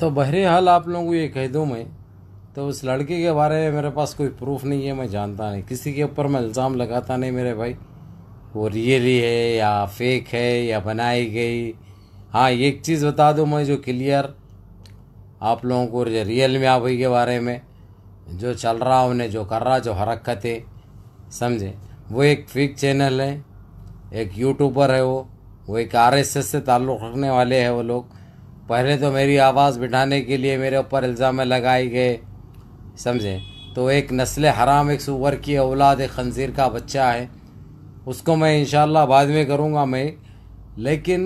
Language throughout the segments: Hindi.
तो बहरहाल आप लोगों को ये कह दूँ मैं तो उस लड़के के बारे में मेरे पास कोई प्रूफ नहीं है मैं जानता नहीं किसी के ऊपर मैं इल्ज़ाम लगाता नहीं मेरे भाई वो रियली है या फेक है या बनाई गई हाँ एक चीज़ बता दूँ मैं जो क्लियर आप लोगों को रियल में आप के बारे में जो चल रहा उन्हें जो कर रहा जो हरकत है समझे वो एक फेक चैनल है एक यूट्यूबर है वो वो एक आर एस एस से ताल्लुक़ रखने वाले हैं वो लोग पहले तो मेरी आवाज़ बिठाने के लिए मेरे ऊपर इल्ज़ाम लगाए गए समझे तो एक नस्ल हराम एक सुअर की औलाद एक खनजीर का बच्चा है उसको मैं इन बाद में करूँगा मैं लेकिन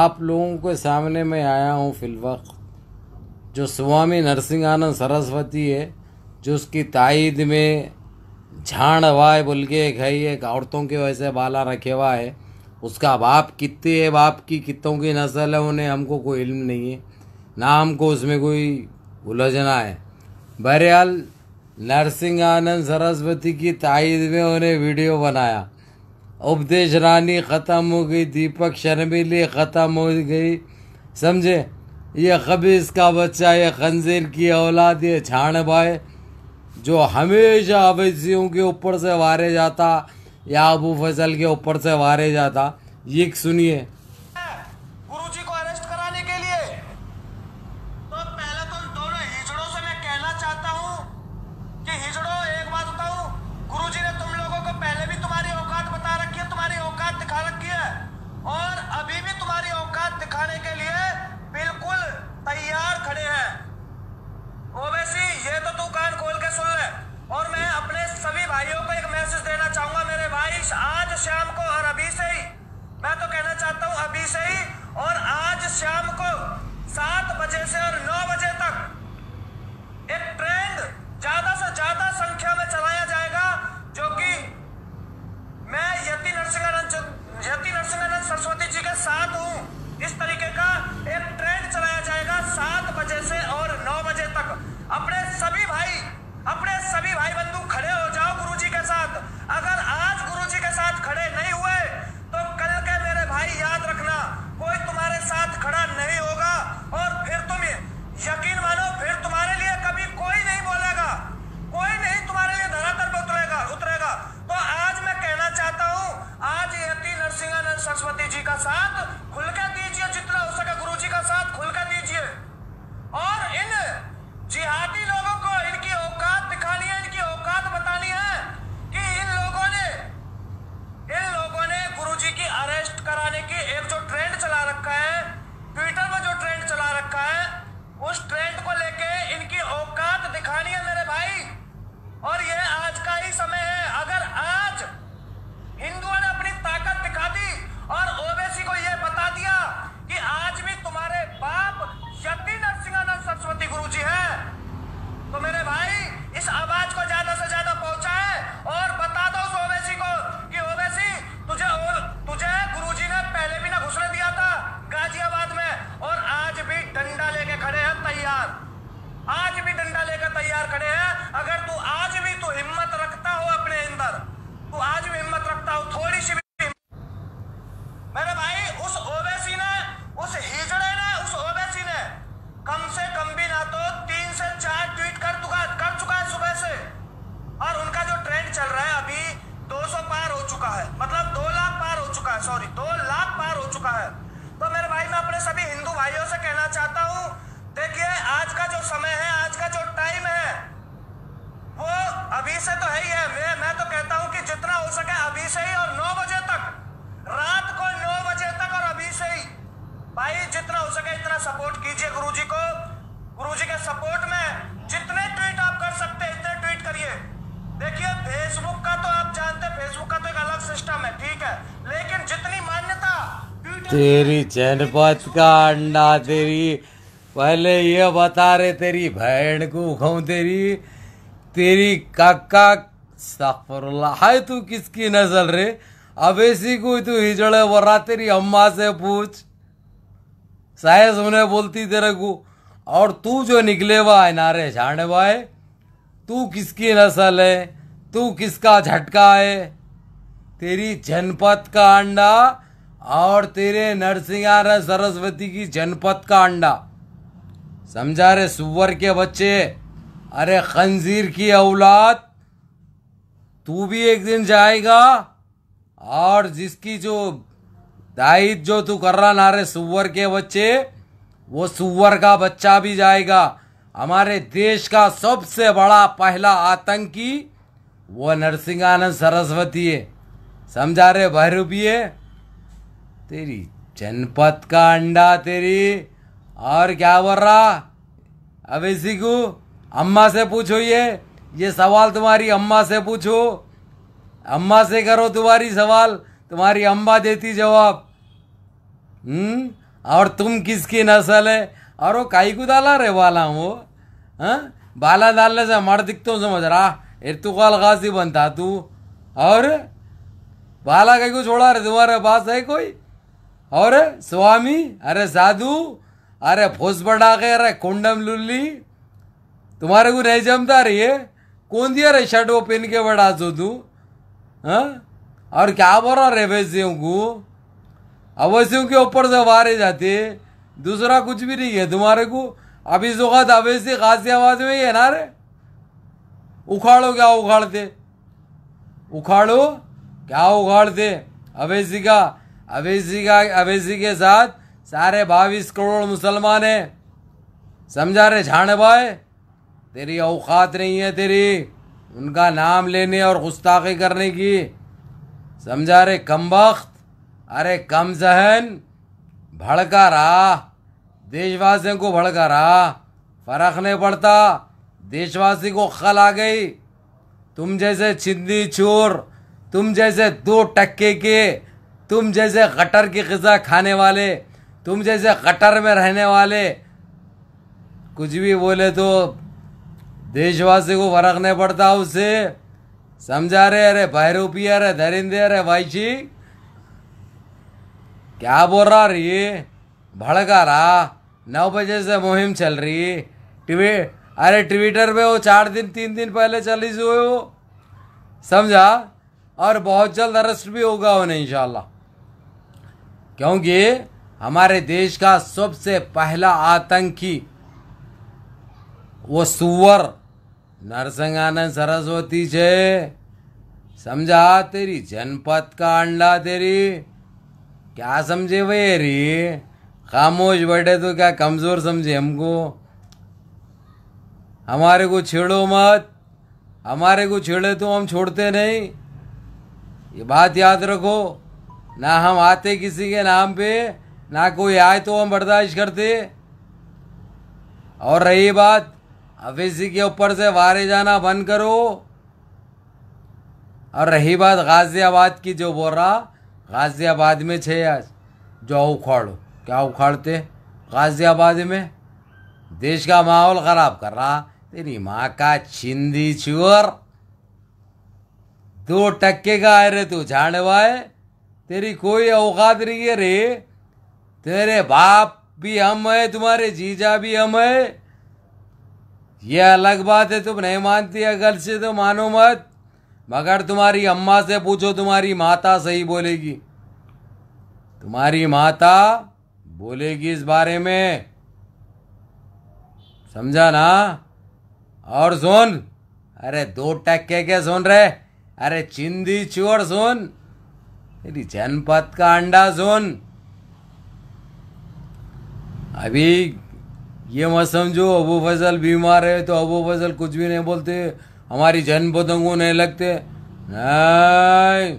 आप लोगों के सामने मैं आया हूँ फिलवक जो स्वामी आनंद सरस्वती है जो उसकी ताइद में झाड़ हवाए बुल के घई एक औरतों के वजह से बाला रखे हुआ है उसका बाप कितने है बाप की कितों की नस्ल है उन्हें हमको कोई इल्म नहीं है ना हमको उसमें कोई उलझना है बहरहाल नरसिंह आनंद सरस्वती की ताइद में उन्हें वीडियो बनाया उपदेश रानी ख़त्म हो गई दीपक शर्मिली ख़त्म हो गई समझे ये खबीस का बच्चा ये खंजीर की औलाद ये छाण भाई जो हमेशा अवैसियों के ऊपर से वारे जाता या अबू फजल के ऊपर से वारे जाता ये सुनिए सपोर्ट कीजिए गुरुजी को गुरुजी के सपोर्ट में जितने ट्वीट आप कर सकते हैं इतने ट्वीट करिए देखिए फेसबुक का तो आप जानते हैं फेसबुक का तो एक अलग सिस्टम है ठीक है लेकिन जितनी मान्यता तेरी जनपद का अंडा तेरी पहले ये बता रहे तेरी बहन को खाऊ तेरी तेरी काका सफरला हाय तू किसकी नजर रे अब ऐसी कोई तू हिजड़े बोल तेरी अम्मा से पूछ साहस उन्हें बोलती तेरे को और तू जो निकले हुआ है नारे झाड़े वाए तू किसकी नस्ल है तू किसका झटका है तेरी जनपद का अंडा और तेरे नरसिंहारा सरस्वती की जनपद का अंडा समझा रे सुवर के बच्चे अरे खंजीर की औलाद तू भी एक दिन जाएगा और जिसकी जो दाहित जो तू तो कर रहा नारे सुअर के बच्चे वो सुअर का बच्चा भी जाएगा हमारे देश का सबसे बड़ा पहला आतंकी वो नरसिंहानंद सरस्वती है समझा रहे भैरूपी तेरी जनपद का अंडा तेरी और क्या बोल रहा अब इसी को अम्मा से पूछो ये ये सवाल तुम्हारी अम्मा से पूछो अम्मा से करो तुम्हारी सवाल तुम्हारी अम्बा देती जवाब हम्म और तुम किसकी नस्ल है और वो काई को डाला रे वाला वो हाँ बाला डालने से मर दिखते समझ रहा इर्तुकाल गाजी बनता तू और बाला कहीं को छोड़ा रे तुम्हारे पास है कोई और स्वामी अरे साधु अरे भोस बढ़ा के अरे कुंडम लुल्ली तुम्हारे को नहीं जमता रही है कौन दिया रे शर्ट वो पहन के बढ़ा दो तू हाँ और क्या बोल रहा है को अवश्यों के ऊपर से वारे जाते दूसरा कुछ भी नहीं है तुम्हारे को अभी जुगात अवैसी गाजियाबाद आवाज में ही है ना रे उखाड़ो क्या उखाड़ते उखाड़ो क्या उखाड़ते अवैसी का अवैसी का अवैसी के साथ सारे बाईस करोड़ मुसलमान है समझा रहे झाड़ भाई तेरी औकात नहीं है तेरी उनका नाम लेने और गुस्ताखी करने की समझा रे कम वक्त अरे कम जहन भड़का रहा देशवासियों को भड़का रहा फर्क नहीं पड़ता देशवासी को खल आ गई तुम जैसे छिंदी चोर तुम जैसे दो टक्के के तुम जैसे गटर की गजा खाने वाले तुम जैसे गटर में रहने वाले कुछ भी बोले तो देशवासी को फर्क नहीं पड़ता उससे समझा रहे अरे भैरूपी अरे धरिंदे अरे भाई जी क्या बोल रहा रही भड़का रहा नौ बजे से मुहिम चल रही ट्वी अरे ट्विटर पे वो चार दिन तीन दिन पहले चली हुए वो समझा और बहुत जल्द अरेस्ट भी होगा उन्हें शाह क्योंकि हमारे देश का सबसे पहला आतंकी वो सुअर आनंद सरस्वती छे समझा तेरी जनपद का अंडा तेरी क्या समझे भैया रे खामोश बैठे तो क्या कमज़ोर समझे हमको हमारे को छेड़ो मत हमारे को छेड़े तो हम छोड़ते नहीं ये बात याद रखो ना हम आते किसी के नाम पे ना कोई आए तो हम बर्दाश्त करते और रही बात अब इसी के ऊपर से वारे जाना बंद करो और रही बात गाज़ियाबाद की जो बोल रहा गाज़ियाबाद में छे आज जो उखाड़ो क्या उखाड़ते गाज़ियाबाद में देश का माहौल ख़राब कर रहा तेरी माँ का छिंदी चुअर दो टक्के का आए रे तू झाड़वाए तेरी कोई औकात नहीं है रे तेरे बाप भी हम है तुम्हारे जीजा भी हम है ये अलग बात है तुम नहीं मानती अगर से तो मानो मत मगर तुम्हारी अम्मा से पूछो तुम्हारी माता सही बोलेगी तुम्हारी माता बोलेगी इस बारे में समझा ना और सुन अरे दो टक्के के सुन रहे अरे चिंदी चोर सुन मेरी जनपद का अंडा सुन अभी ये मत समझो अबू फजल बीमार है तो अबू फजल कुछ भी नहीं बोलते हमारी जन पतंगों नहीं लगते नहीं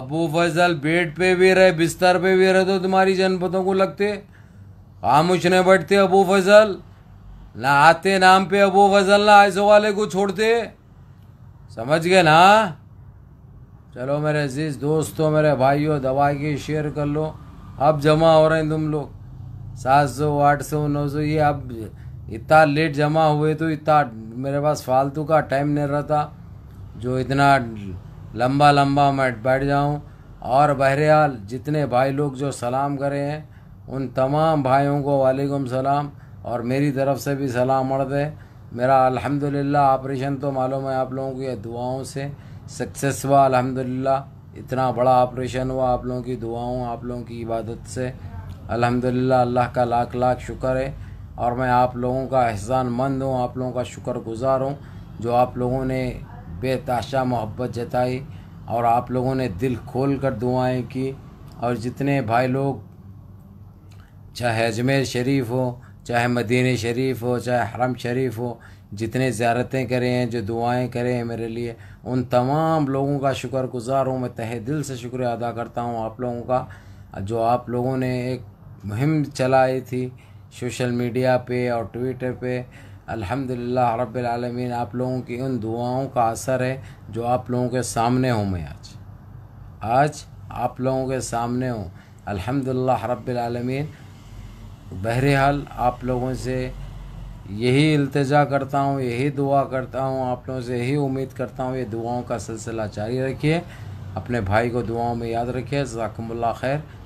अबू फजल बेड पे भी रहे बिस्तर पे भी रहे तो तुम्हारी जन पतंगों लगते खामोश नहीं बैठते अबू फजल ना आते नाम पे अबू फजल ना ऐसे वाले को छोड़ते समझ गए ना चलो मेरे अजीज दोस्तों मेरे भाइयों दवाई के शेयर कर लो अब जमा हो रहे हैं तुम लोग सात सौ आठ सौ नौ सौ ये अब इतना लेट जमा हुए तो इतना मेरे पास फालतू का टाइम नहीं रहता जो इतना लंबा लंबा मैं बैठ जाऊं और बहरहाल जितने भाई लोग जो सलाम करे हैं उन तमाम भाइयों को वालेकुम सलाम और मेरी तरफ से भी सलाम मर्द है मेरा अल्हम्दुलिल्लाह ऑपरेशन तो मालूम है आप लोगों की दुआओं से सक्सेस हुआ अल्हम्दुलिल्लाह इतना बड़ा ऑपरेशन हुआ आप लोगों की दुआओं आप लोगों की इबादत से अल्हम्दुलिल्लाह अल्लाह का लाख लाख शुक्र है और मैं आप लोगों का एहसान मंद हूँ आप लोगों का शुक्र गुज़ार हूँ जो आप लोगों ने बेताशा मोहब्बत जताई और आप लोगों ने दिल खोल कर दुआएँ की और जितने भाई लोग चाहे अजमेर शरीफ हो चाहे मदीन शरीफ हो चाहे हरम शरीफ हो जितने ज्यारतें करें हैं जो दुआएं करें हैं मेरे लिए उन तमाम लोगों का शुक्र गुज़ार हूँ मैं तहे दिल से शुक्रिया अदा करता हूँ आप लोगों का जो आप लोगों ने एक मुहिम चलाई थी सोशल मीडिया पे और ट्विटर पे अल्हम्दुलिल्लाह रब्बिल आलमीन आप लोगों की उन दुआओं का असर है जो आप लोगों के सामने हूँ मैं आज आज आप लोगों के सामने हूँ अल्हम्दुलिल्लाह रब्बिल आलमीन बहरहाल आप लोगों से यही अल्तजा करता हूँ यही दुआ करता हूँ आप लोगों से यही उम्मीद करता हूँ ये दुआओं का सिलसिला जारी रखिए अपने भाई को दुआओं में याद रखिए जकमल्ला खैर